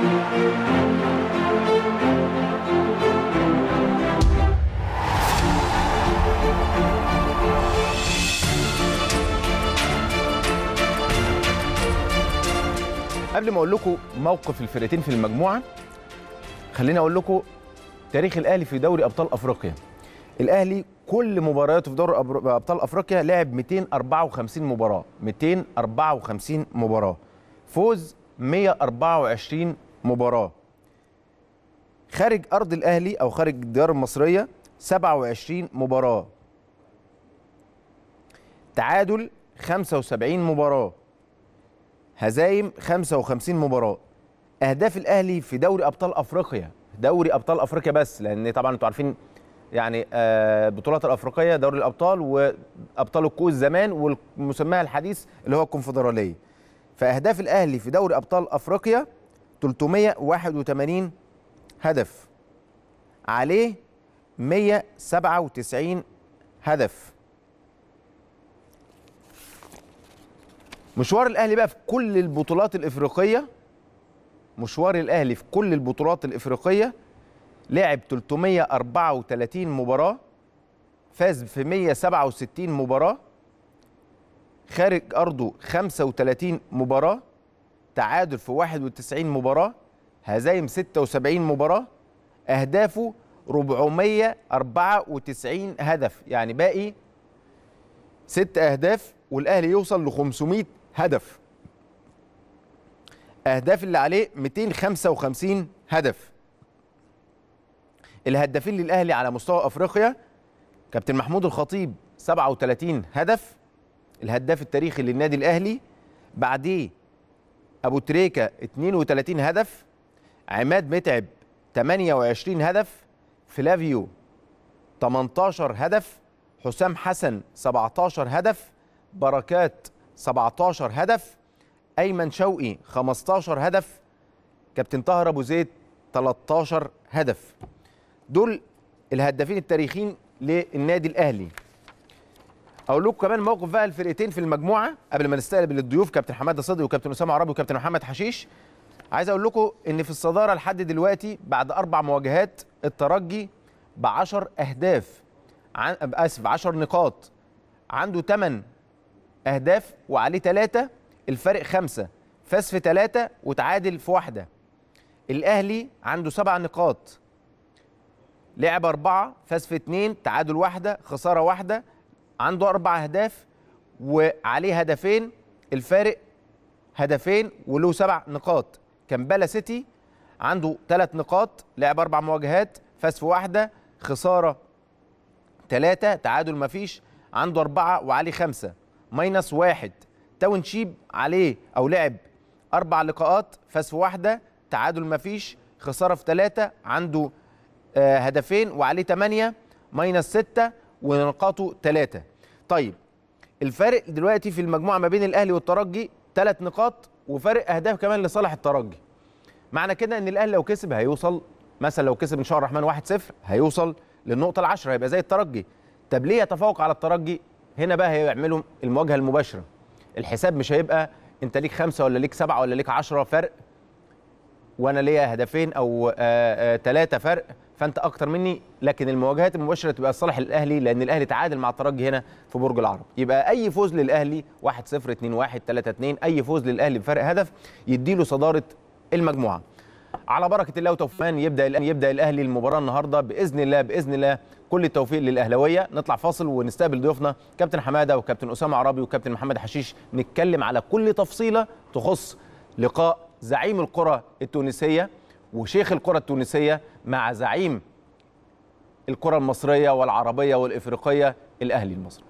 قبل ما اقول لكم موقف الفرقتين في المجموعه خليني اقول لكم تاريخ الاهلي في دوري ابطال افريقيا الاهلي كل مبارياته في دوري ابطال افريقيا لعب 254 مباراه 254 مباراه فوز 124 مباراه خارج ارض الاهلي او خارج الديار المصريه 27 مباراه تعادل 75 مباراه هزايم 55 مباراه اهداف الاهلي في دوري ابطال افريقيا دوري ابطال افريقيا بس لان طبعا انتوا عارفين يعني البطولات آه، الافريقيه دوري الابطال وابطال الكؤوس زمان ومسماها الحديث اللي هو الكونفدراليه فاهداف الاهلي في دوري ابطال افريقيا 381 هدف عليه 197 هدف مشوار الاهلي بقى في كل البطولات الافريقيه مشوار الاهلي في كل البطولات الافريقيه لعب 334 مباراه فاز في 167 مباراه خارج ارضه 35 مباراه تعادل في 91 مباراه هزايم 76 مباراه اهدافه 494 هدف يعني باقي ست اهداف والاهلي يوصل ل 500 هدف اهداف اللي عليه 255 هدف الهدافين للاهلي على مستوى افريقيا كابتن محمود الخطيب 37 هدف الهداف التاريخي للنادي الاهلي بعديه ابو تريكه 32 هدف عماد متعب 28 هدف فلافيو 18 هدف حسام حسن 17 هدف بركات 17 هدف ايمن شوقي 15 هدف كابتن طاهر ابو زيد 13 هدف دول الهدافين التاريخيين للنادي الاهلي هقول لكم كمان موقف بقى الفرقتين في المجموعه قبل ما نستقبل الضيوف كابتن حماده صدقي وكابتن اسامه عربي وكابتن محمد حشيش عايز اقول لكم ان في الصداره لحد دلوقتي بعد اربع مواجهات الترجي ب 10 اهداف عن اسف 10 نقاط عنده 8 اهداف وعليه 3 الفرق 5 فاز في 3 وتعادل في واحده الاهلي عنده 7 نقاط لعب أربعة فاز في 2 تعادل واحدة خسارة واحدة عنده اربع اهداف وعليه هدفين الفارق هدفين وله سبع نقاط كامبالا سيتي عنده ثلاث نقاط لعب اربع مواجهات فاز في واحده خساره ثلاثه تعادل ما فيش عنده اربعه وعليه خمسه ماينس واحد تاون شيب عليه او لعب اربع لقاءات فاز في واحده تعادل ما فيش خساره في ثلاثه عنده آه، هدفين وعليه ثمانيه ماينس سته ونقاطه ثلاثة طيب الفارق دلوقتي في المجموعة ما بين الأهلي والترجي ثلاث نقاط وفارق أهداف كمان لصالح الترجي معنى كده إن الأهلي لو كسب هيوصل مثلا لو كسب إن شاء الرحمن 1-0 هيوصل للنقطة العشرة هيبقى زي الترجي طب ليه يتفوق على الترجي هنا بقى هيعملوا المواجهة المباشرة الحساب مش هيبقى أنت ليك خمسة ولا ليك سبعة ولا ليك عشرة فرق وانا ليا هدفين او ثلاثه آه، آه، فرق فانت اكتر مني لكن المواجهات المباشره تبقى لصالح الاهلي لان الاهلي تعادل مع الترجي هنا في برج العرب يبقى اي فوز للاهلي 1-0 2-1 3-2 اي فوز للاهلي بفرق هدف يديله صداره المجموعه على بركه الله وتوفيق يبدا الان يبدا الاهلي المباراه النهارده باذن الله باذن الله كل التوفيق للاهلاويه نطلع فاصل ونستقبل ضيوفنا كابتن حماده وكابتن اسامه عربي وكابتن محمد حشيش نتكلم على كل تفصيله تخص لقاء زعيم الكره التونسيه وشيخ الكرة التونسية مع زعيم الكرة المصرية والعربية والإفريقية الأهلي المصري